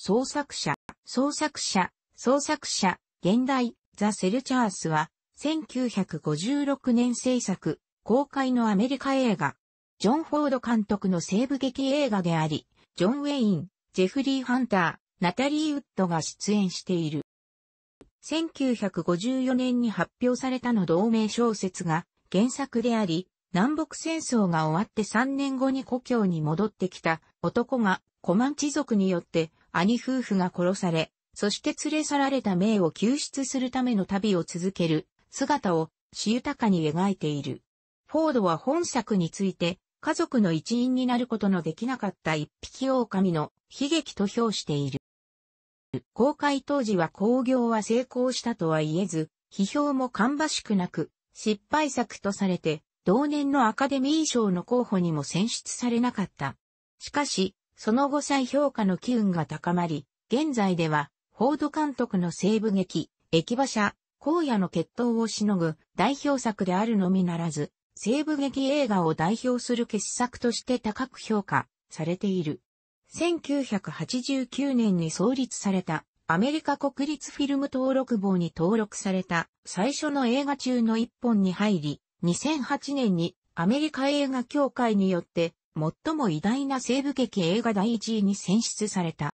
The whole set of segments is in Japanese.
創作者、創作者、創作者、現代、ザ・セルチャースは、1956年制作、公開のアメリカ映画、ジョン・フォード監督の西部劇映画であり、ジョン・ウェイン、ジェフリー・ハンター、ナタリー・ウッドが出演している。1954年に発表されたの同名小説が原作であり、南北戦争が終わって3年後に故郷に戻ってきた男がコマンチ族によって兄夫婦が殺され、そして連れ去られた名を救出するための旅を続ける姿を詩豊かに描いている。フォードは本作について、家族の一員になることのできなかった一匹狼の悲劇と評している。公開当時は興行は成功したとは言えず、批評も芳しくなく、失敗作とされて、同年のアカデミー賞の候補にも選出されなかった。しかし、その後再評価の機運が高まり、現在では、フォード監督の西部劇、駅馬車、荒野の決闘をしのぐ代表作であるのみならず、西部劇映画を代表する傑作として高く評価されている。1989年に創立されたアメリカ国立フィルム登録簿に登録された最初の映画中の一本に入り、2008年にアメリカ映画協会によって最も偉大な西部劇映画第1位に選出された。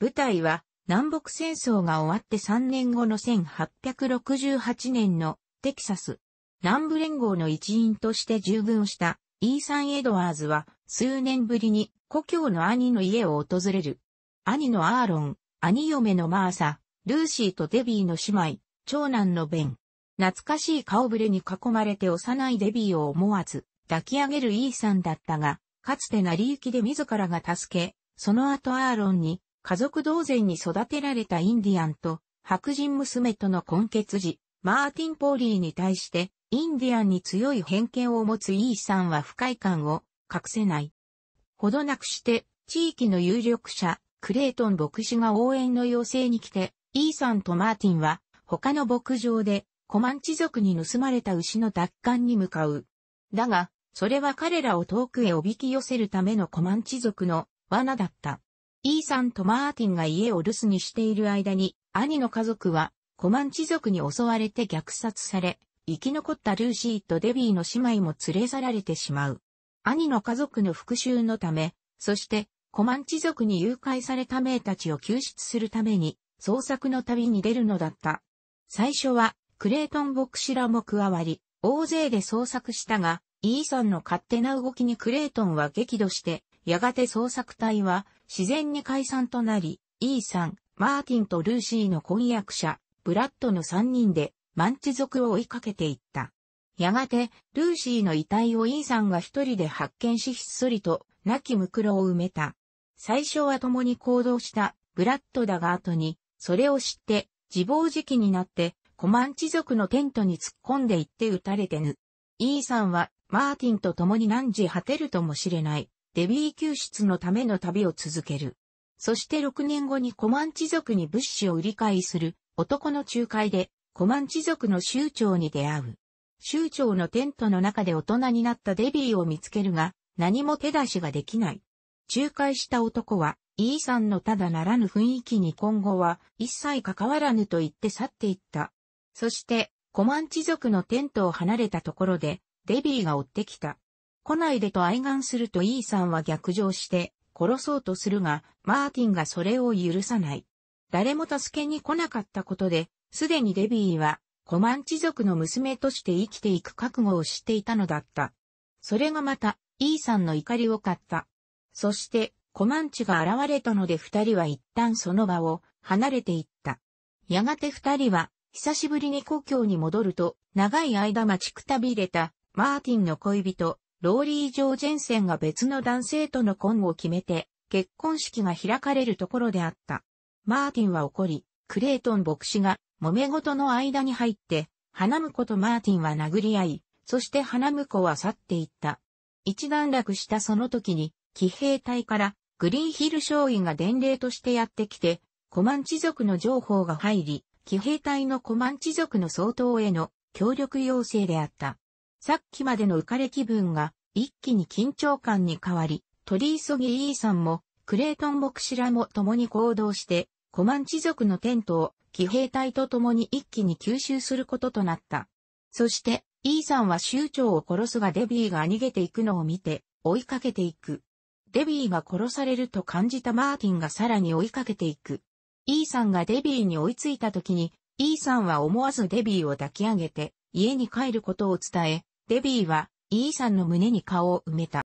舞台は南北戦争が終わって3年後の1868年のテキサス。南部連合の一員として従軍したイーサン・エドワーズは数年ぶりに故郷の兄の家を訪れる。兄のアーロン、兄嫁のマーサ、ルーシーとデビーの姉妹、長男のベン。懐かしい顔ぶれに囲まれて幼いデビーを思わず抱き上げるイーサンだったが、かつて成り行きで自らが助け、その後アーロンに家族同然に育てられたインディアンと白人娘との混血児、マーティン・ポーリーに対して、インディアンに強い偏見を持つイーさんは不快感を隠せない。ほどなくして、地域の有力者、クレイトン牧師が応援の要請に来て、イーさんとマーティンは、他の牧場で、コマンチ族に盗まれた牛の奪還に向かう。だが、それは彼らを遠くへおびき寄せるためのコマンチ族の罠だった。イーサンとマーティンが家を留守にしている間に、兄の家族はコマンチ族に襲われて虐殺され、生き残ったルーシーとデビーの姉妹も連れ去られてしまう。兄の家族の復讐のため、そしてコマンチ族に誘拐された名たちを救出するために、捜索の旅に出るのだった。最初は、クレイトン牧師らも加わり、大勢で捜索したが、E さんの勝手な動きにクレイトンは激怒して、やがて捜索隊は自然に解散となり、E さん、マーティンとルーシーの婚約者、ブラッドの3人でマンチ族を追いかけていった。やがて、ルーシーの遺体をイーさんが一人で発見しひっそりと、亡きムクロを埋めた。最初は共に行動したブラッドだが後に、それを知って、自暴自棄になって、コマンチ族のテントに突っ込んでいって撃たれてぬ。ーさんはマーティンと共に何時果てるともしれない、デビー救出のための旅を続ける。そして6年後にコマンチ族に物資を売り買いする男の仲介でコマンチ族の酋長に出会う。酋長のテントの中で大人になったデビーを見つけるが何も手出しができない。仲介した男は E さんのただならぬ雰囲気に今後は一切関わらぬと言って去っていった。そしてコマンチ族のテントを離れたところでデビーが追ってきた。来ないでと愛願するとイーさんは逆上して殺そうとするが、マーティンがそれを許さない。誰も助けに来なかったことで、すでにデビーはコマンチ族の娘として生きていく覚悟をしていたのだった。それがまた、イーさんの怒りを買った。そして、コマンチが現れたので二人は一旦その場を離れていった。やがて二人は、久しぶりに故郷に戻ると、長い間待ちくたびれたマーティンの恋人、ローリー・ジョー・ジェンセンが別の男性との婚を決めて、結婚式が開かれるところであった。マーティンは怒り、クレイトン牧師が、揉め事の間に入って、花婿とマーティンは殴り合い、そして花婿は去っていった。一段落したその時に、騎兵隊からグリーンヒル将尉が伝令としてやってきて、コマンチ族の情報が入り、騎兵隊のコマンチ族の総統への協力要請であった。さっきまでの浮かれ気分が一気に緊張感に変わり、取り急ぎイーさんもクレートン牧師らも共に行動して、コマンチ族のテントを騎兵隊と共に一気に吸収することとなった。そして、イーさんは州長を殺すがデビーが逃げていくのを見て、追いかけていく。デビーが殺されると感じたマーティンがさらに追いかけていく。イーさんがデビーに追いついた時に、イーさんは思わずデビーを抱き上げて、家に帰ることを伝え、デビーは、イーさんの胸に顔を埋めた。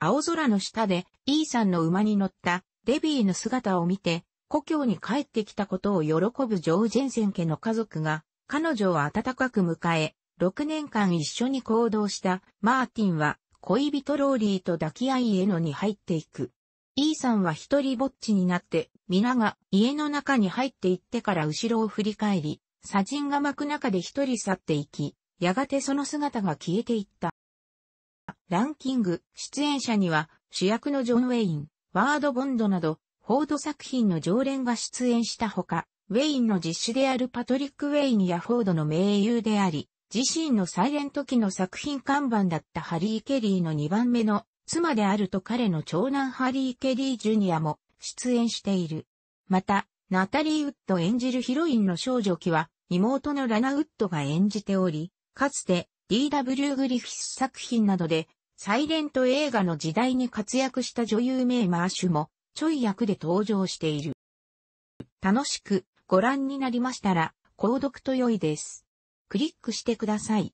青空の下で、イーさんの馬に乗った、デビーの姿を見て、故郷に帰ってきたことを喜ぶジョー・ジェンセン家の家族が、彼女を温かく迎え、6年間一緒に行動したマーティンは恋人ローリーと抱き合い家のに入っていく。E さんは一人ぼっちになって皆が家の中に入っていってから後ろを振り返り、砂塵が巻く中で一人去っていき、やがてその姿が消えていった。ランキング、出演者には、主役のジョン・ウェイン、ワード・ボンドなど、フォード作品の常連が出演したほか、ウェインの実主であるパトリック・ウェインやフォードの名優であり、自身のサイレント期の作品看板だったハリー・ケリーの2番目の妻であると彼の長男ハリー・ケリー・ジュニアも出演している。また、ナタリー・ウッド演じるヒロインの少女期は、妹のラナウッドが演じており、かつて D.W. グリフィス作品などで、サイレント映画の時代に活躍した女優名マーシュも、ちょい役で登場している。楽しくご覧になりましたら、購読と良いです。クリックしてください。